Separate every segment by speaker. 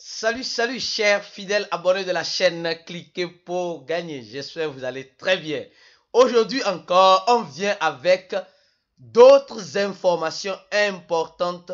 Speaker 1: Salut, salut, chers fidèles abonnés de la chaîne. Cliquez pour gagner. J'espère que vous allez très bien. Aujourd'hui encore, on vient avec d'autres informations importantes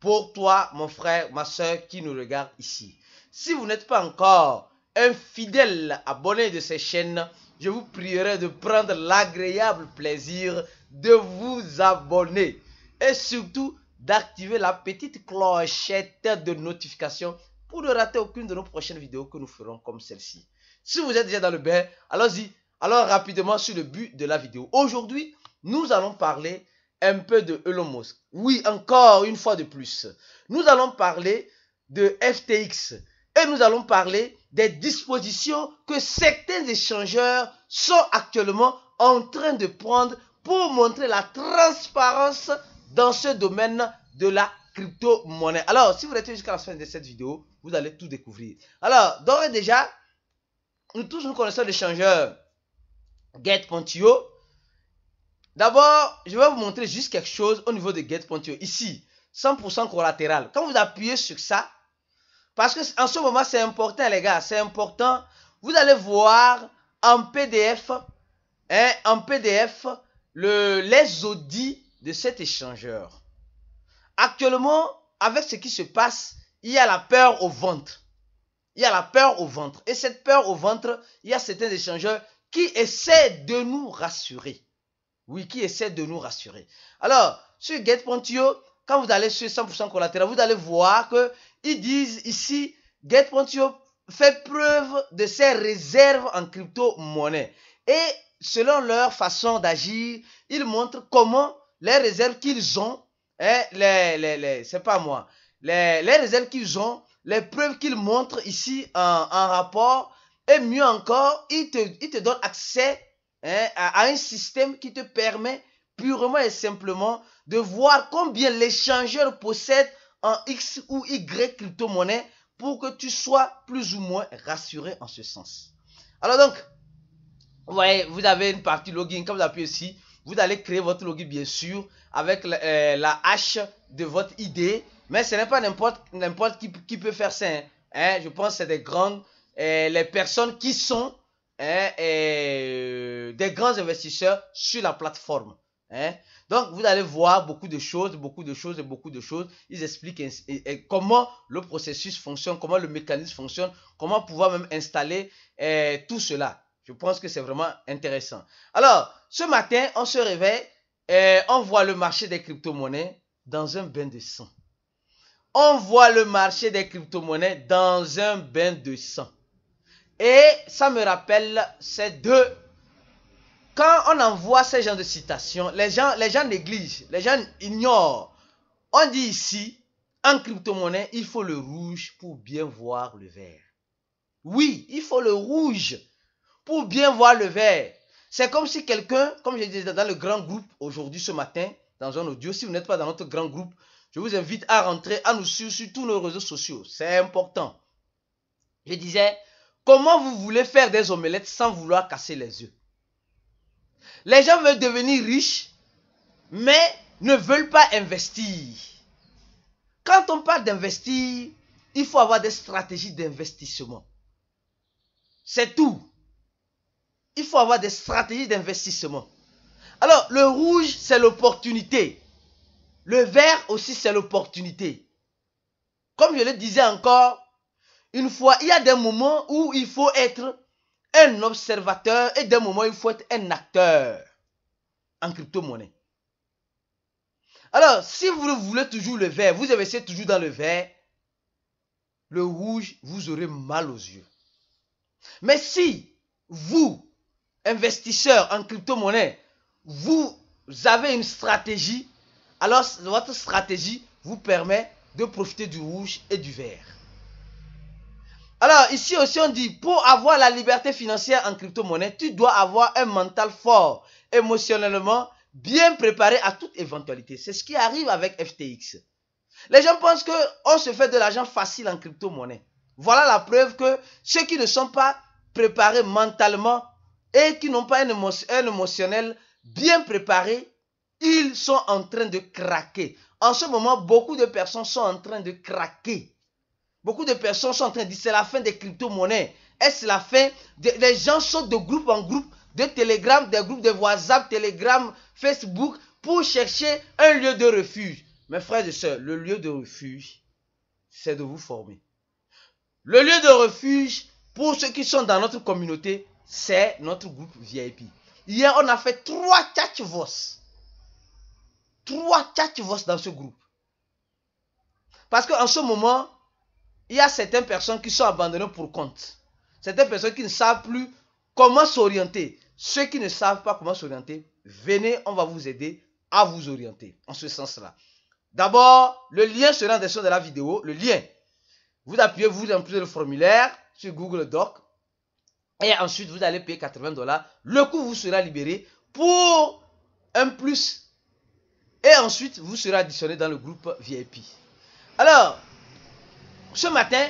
Speaker 1: pour toi, mon frère, ma soeur qui nous regarde ici. Si vous n'êtes pas encore un fidèle abonné de cette chaîne, je vous prierai de prendre l'agréable plaisir de vous abonner et surtout d'activer la petite clochette de notification pour ne rater aucune de nos prochaines vidéos que nous ferons comme celle-ci. Si vous êtes déjà dans le bain, allons-y. Alors rapidement sur le but de la vidéo. Aujourd'hui, nous allons parler un peu de Elon Musk. Oui, encore une fois de plus. Nous allons parler de FTX et nous allons parler des dispositions que certains échangeurs sont actuellement en train de prendre pour montrer la transparence dans ce domaine de la crypto-monnaie. Alors, si vous restez jusqu'à la fin de cette vidéo, vous allez tout découvrir. Alors, d'ores et déjà, nous tous nous connaissons l'échangeur Get.io. D'abord, je vais vous montrer juste quelque chose au niveau de Get.io. Ici, 100% collatéral. Quand vous appuyez sur ça, parce que en ce moment, c'est important, les gars, c'est important. Vous allez voir en PDF, hein, en PDF, le, les audits de cet échangeur. Actuellement, avec ce qui se passe, il y a la peur au ventre. Il y a la peur au ventre. Et cette peur au ventre, il y a certains échangeurs qui essaient de nous rassurer. Oui, qui essaient de nous rassurer. Alors, sur GetPontio, quand vous allez sur 100% collatéral, vous allez voir que ils disent ici, GetPontio fait preuve de ses réserves en crypto-monnaie. Et selon leur façon d'agir, ils montrent comment les réserves qu'ils ont eh, les, les, les c'est pas moi, les, les réserves qu'ils ont, les preuves qu'ils montrent ici en, en, rapport, et mieux encore, ils te, ils te donnent accès hein, à, un système qui te permet purement et simplement de voir combien l'échangeur possède en X ou Y crypto-monnaie pour que tu sois plus ou moins rassuré en ce sens. Alors donc, vous voyez, vous avez une partie login, comme vous appuyez ici, vous allez créer votre logo, bien sûr, avec la, euh, hache de votre idée. Mais ce n'est pas n'importe qui, qui peut faire ça. Hein. Hein, je pense que c'est des grandes, euh, les personnes qui sont hein, euh, des grands investisseurs sur la plateforme. Donc, vous allez voir beaucoup de choses, beaucoup de choses et beaucoup de choses. Ils expliquent comment le processus fonctionne, comment le mécanisme fonctionne, comment pouvoir même installer tout cela. Je pense que c'est vraiment intéressant. Alors, ce matin, on se réveille et euh, on voit le marché des crypto-monnaies dans un bain de sang. On voit le marché des crypto-monnaies dans un bain de sang. Et ça me rappelle ces deux. Quand on envoie ces gens de citations, les gens, les gens négligent, les gens ignorent. On dit ici, en crypto-monnaie, il faut le rouge pour bien voir le vert. Oui, il faut le rouge pour bien voir le verre. C'est comme si quelqu'un, comme je disais dans le grand groupe aujourd'hui ce matin, dans un audio, si vous n'êtes pas dans notre grand groupe, je vous invite à rentrer, à nous suivre sur tous nos réseaux sociaux. C'est important. Je disais, comment vous voulez faire des omelettes sans vouloir casser les œufs Les gens veulent devenir riches, mais ne veulent pas investir. Quand on parle d'investir, il faut avoir des stratégies d'investissement. C'est tout il faut avoir des stratégies d'investissement. Alors, le rouge, c'est l'opportunité. Le vert aussi, c'est l'opportunité. Comme je le disais encore, une fois, il y a des moments où il faut être un observateur et des moments où il faut être un acteur en crypto-monnaie. Alors, si vous voulez toujours le vert, vous investissez toujours dans le vert, le rouge, vous aurez mal aux yeux. Mais si vous, investisseur en crypto-monnaie, vous avez une stratégie, alors votre stratégie vous permet de profiter du rouge et du vert. Alors ici aussi on dit, pour avoir la liberté financière en crypto-monnaie, tu dois avoir un mental fort, émotionnellement bien préparé à toute éventualité. C'est ce qui arrive avec FTX. Les gens pensent qu'on se fait de l'argent facile en crypto-monnaie. Voilà la preuve que ceux qui ne sont pas préparés mentalement et qui n'ont pas un, émotionnel bien préparé, ils sont en train de craquer. En ce moment, beaucoup de personnes sont en train de craquer. Beaucoup de personnes sont en train de dire c'est la fin des crypto-monnaies. Est-ce la fin Les gens sautent de groupe en groupe, de Telegram, des groupes de WhatsApp, Telegram, Facebook, pour chercher un lieu de refuge. Mes frères et sœurs, le lieu de refuge, c'est de vous former. Le lieu de refuge, pour ceux qui sont dans notre communauté, c'est notre groupe VIP. Hier, on a fait trois catch Trois catch dans ce groupe. Parce qu'en ce moment, il y a certaines personnes qui sont abandonnées pour compte. Certaines personnes qui ne savent plus comment s'orienter. Ceux qui ne savent pas comment s'orienter, venez, on va vous aider à vous orienter en ce sens-là. D'abord, le lien sera en dessous de la vidéo. Le lien. Vous appuyez, vous remplissez le formulaire sur Google Doc. Et ensuite, vous allez payer 80 dollars. Le coût vous sera libéré pour un plus. Et ensuite, vous serez additionné dans le groupe VIP. Alors, ce matin,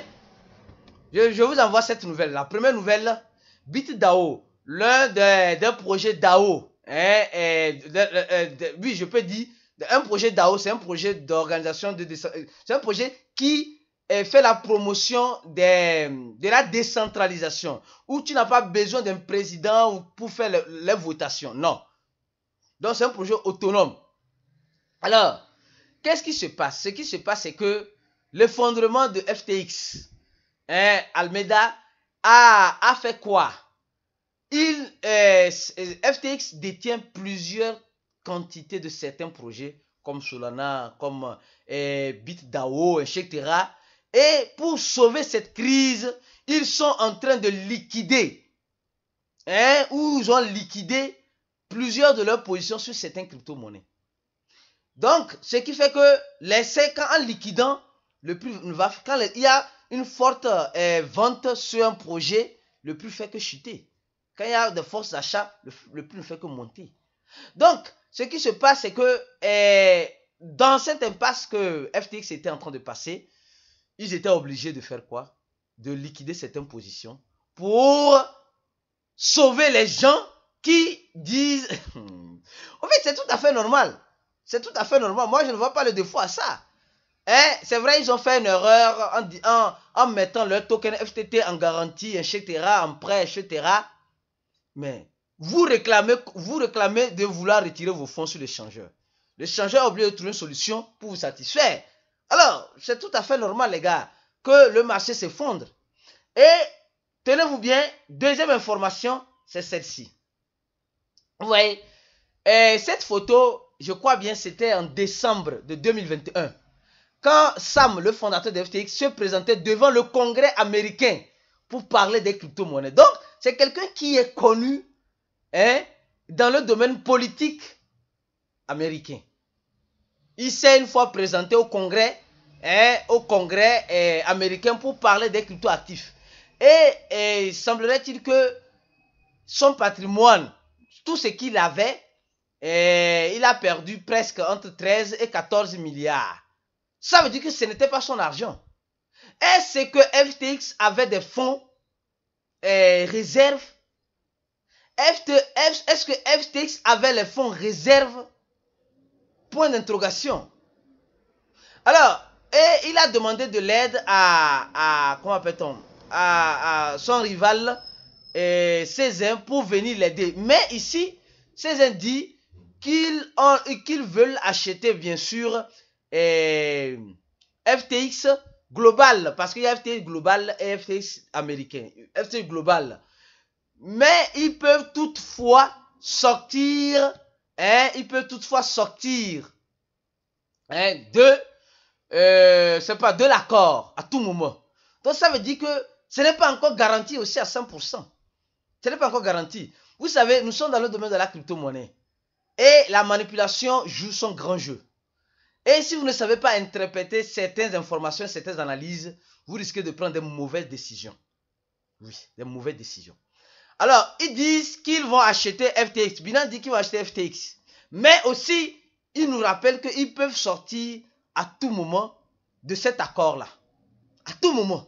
Speaker 1: je, vous envoie cette nouvelle. La première nouvelle, BitDAO, l'un des, projet projets DAO. Hein, euh, oui, je peux dire, un projet DAO, c'est un projet d'organisation de... Euh, c'est un projet qui fait la promotion de la décentralisation, où tu n'as pas besoin d'un président pour faire les, votations. Non. Donc c'est un projet autonome. Alors, qu'est-ce qui se passe Ce qui se passe, c'est que l'effondrement de FTX, hein, Almeida, a, fait quoi Il, euh, FTX détient plusieurs quantités de certains projets, comme Solana, comme euh, BitDAO, etc. Et pour sauver cette crise, ils sont en train de liquider, hein, ou ils ont liquidé plusieurs de leurs positions sur certaines crypto-monnaies. Donc, ce qui fait que les quand en liquidant, le prix va, quand il y a une forte euh, vente sur un projet, le prix fait que chuter. Quand il y a de forces d'achat, le, plus prix ne fait que monter. Donc, ce qui se passe, c'est que euh, dans cette impasse que FTX était en train de passer, ils étaient obligés de faire quoi De liquider certaines positions pour sauver les gens qui disent... en fait, c'est tout à fait normal. C'est tout à fait normal. Moi, je ne vois pas le défaut à ça. Eh, c'est vrai, ils ont fait une erreur en, mettant leur token FTT en garantie, etc., en prêt, etc. Mais vous réclamez, vous réclamez de vouloir retirer vos fonds sur le changeur. Le changeur a oublié de trouver une solution pour vous satisfaire. Alors, c'est tout à fait normal, les gars, que le marché s'effondre. Et tenez-vous bien, deuxième information, c'est celle-ci. Vous voyez, cette photo, je crois bien, c'était en décembre de 2021, quand Sam, le fondateur de FTX, se présentait devant le Congrès américain pour parler des crypto-monnaies. Donc, c'est quelqu'un qui est connu hein, dans le domaine politique américain. Il s'est une fois présenté au Congrès, hein, au Congrès eh, américain pour parler des cryptoactifs. Et, il eh, semblerait-il que son patrimoine, tout ce qu'il avait, eh, il a perdu presque entre 13 et 14 milliards. Ça veut dire que ce n'était pas son argent. Est-ce que FTX avait des fonds réserves. Est-ce que FTX avait les fonds réserves Point d'interrogation. Alors, et il a demandé de l'aide à, à, comment à, son rival et euh, Cézanne pour venir l'aider. Mais ici, Cézanne dit qu'ils qu'ils veulent acheter, bien sûr, euh, FTX global, parce qu'il y a FTX global et FTX américain, FTX global. Mais ils peuvent toutefois sortir Hein, il peut toutefois sortir hein, de, euh, c'est pas, de l'accord à tout moment. Donc ça veut dire que ce n'est pas encore garanti aussi à 100%. Ce n'est pas encore garanti. Vous savez, nous sommes dans le domaine de la crypto-monnaie. Et la manipulation joue son grand jeu. Et si vous ne savez pas interpréter certaines informations, certaines analyses, vous risquez de prendre des mauvaises décisions. Oui, des mauvaises décisions. Alors, ils disent qu'ils vont acheter FTX. Binance dit qu'ils vont acheter FTX. Mais aussi, ils nous rappellent qu'ils peuvent sortir à tout moment de cet accord-là. À tout moment.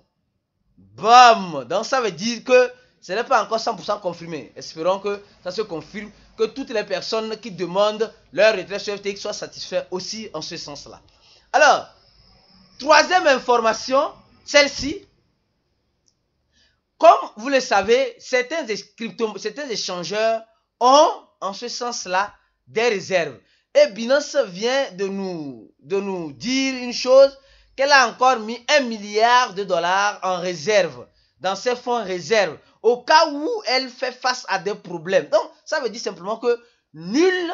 Speaker 1: Bam Donc, ça veut dire que ce n'est pas encore 100% confirmé. Espérons que ça se confirme, que toutes les personnes qui demandent leur retrait sur FTX soient satisfaites aussi en ce sens-là. Alors, troisième information, celle-ci, comme vous le savez, certains, échangeurs ont, en ce sens-là, des réserves. Et Binance vient de nous, dire une chose, qu'elle a encore mis un milliard de dollars en réserve, dans ses fonds réserve, au cas où elle fait face à des problèmes. Donc, ça veut dire simplement que nul,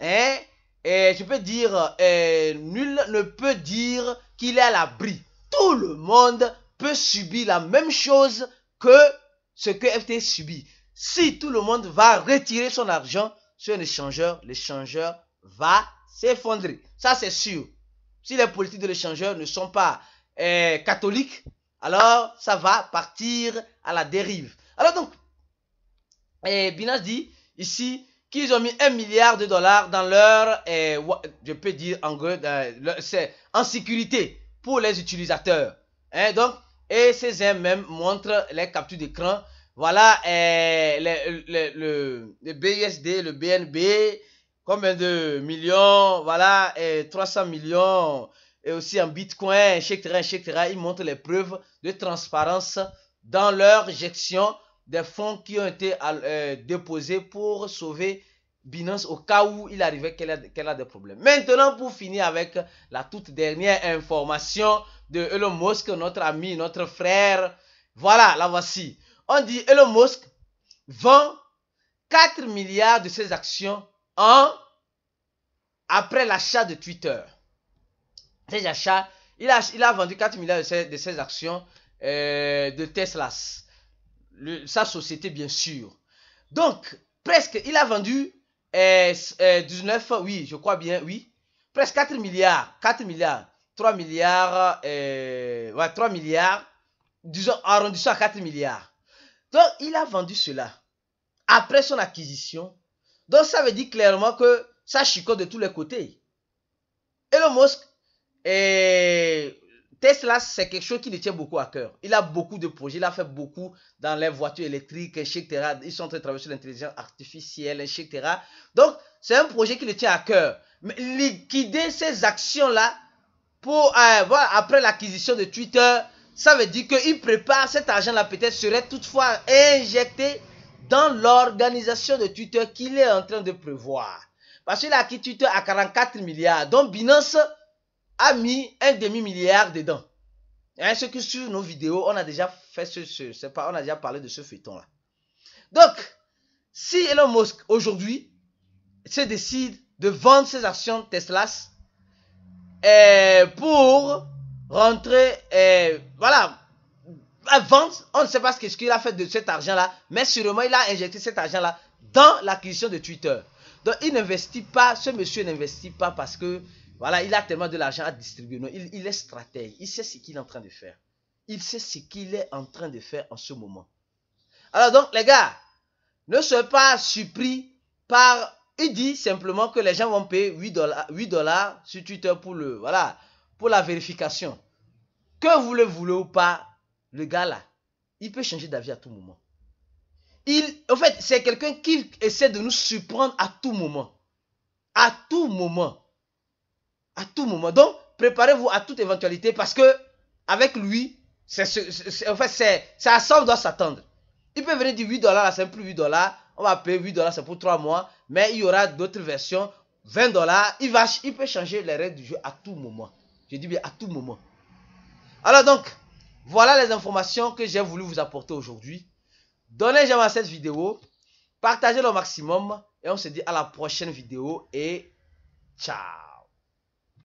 Speaker 1: hein, et je peux dire, euh, nul ne peut dire qu'il est à l'abri. Tout le monde peut subir la même chose que ce que FT subit. Si tout le monde va retirer son argent sur un échangeur, l'échangeur va s'effondrer. Ça, c'est sûr. Si les politiques de l'échangeur ne sont pas euh, catholiques, alors ça va partir à la dérive. Alors donc, et eh, Binance dit ici qu'ils ont mis un milliard de dollars dans leur, eh, je peux dire en gros, c'est en sécurité pour les utilisateurs. Hein. donc, et ces uns montrent les captures d'écran. Voilà euh, le, BSD, le, BNB, combien de millions, voilà, 300 millions, et aussi en Bitcoin, etc., etc. Ils montrent les preuves de transparence dans leur gestion des fonds qui ont été euh, déposés pour sauver Binance au cas où il arrivait qu'elle a, des problèmes. Maintenant, pour finir avec la toute dernière information, de Elon Musk, notre ami, notre frère. Voilà, la voici. On dit Elon Musk vend 4 milliards de ses actions en après l'achat de Twitter. Ces achats, il a, il a vendu 4 milliards de ses, actions euh, de Tesla, sa société bien sûr. Donc, presque, il a vendu 19, euh, euh, oui, je crois bien, oui, presque 4 milliards, 4 milliards. 3 milliards, 3 euh, milliards, disons ça à 4 milliards. Donc, il a vendu cela après son acquisition. Donc, ça veut dire clairement que ça chicote de tous les côtés. Elon Musk, et euh, Tesla, c'est quelque chose qui le tient beaucoup à cœur. Il a beaucoup de projets, il a fait beaucoup dans les voitures électriques, etc. Ils sont en train de travailler sur l'intelligence artificielle, etc. Donc, c'est un projet qui le tient à cœur. Mais liquider ces actions-là, pour euh, après l'acquisition de Twitter, ça veut dire qu'il prépare cet argent-là peut-être serait toutefois injecté dans l'organisation de Twitter qu'il est en train de prévoir. Parce qu'il a acquis Twitter à 44 milliards, dont Binance a mis un demi-milliard dedans. est hein, ce que sur nos vidéos, on a déjà fait ce, ce pas, on a déjà parlé de ce feuilleton-là. Donc, si Elon Musk aujourd'hui se décide de vendre ses actions Teslas, euh, pour rentrer, et euh, voilà, vente, On ne sait pas ce qu'il a fait de cet argent-là, mais sûrement il a injecté cet argent-là dans l'acquisition de Twitter. Donc il n'investit pas, ce monsieur n'investit pas parce que, voilà, il a tellement de l'argent à distribuer. Non, il, il est stratège, il sait ce qu'il est en train de faire. Il sait ce qu'il est en train de faire en ce moment. Alors donc, les gars, ne soyez pas surpris par il dit simplement que les gens vont payer 8 dollars, sur Twitter pour, le, voilà, pour la vérification. Que vous le voulez ou pas, le gars là, il peut changer d'avis à tout moment. Il, en fait, c'est quelqu'un qui essaie de nous surprendre à tout moment. À tout moment. À tout moment. Donc, préparez-vous à toute éventualité parce que, avec lui, c'est, en fait, c'est, à ça on doit s'attendre. Il peut venir dire 8 dollars, c'est plus 8 dollars on va payer 8 dollars, c'est pour 3 mois, mais il y aura d'autres versions, 20 dollars, il, il peut changer les règles du jeu à tout moment. Je dis bien à tout moment. Alors donc, voilà les informations que j'ai voulu vous apporter aujourd'hui. Donnez j'aime à cette vidéo, partagez le maximum et on se dit à la prochaine vidéo et ciao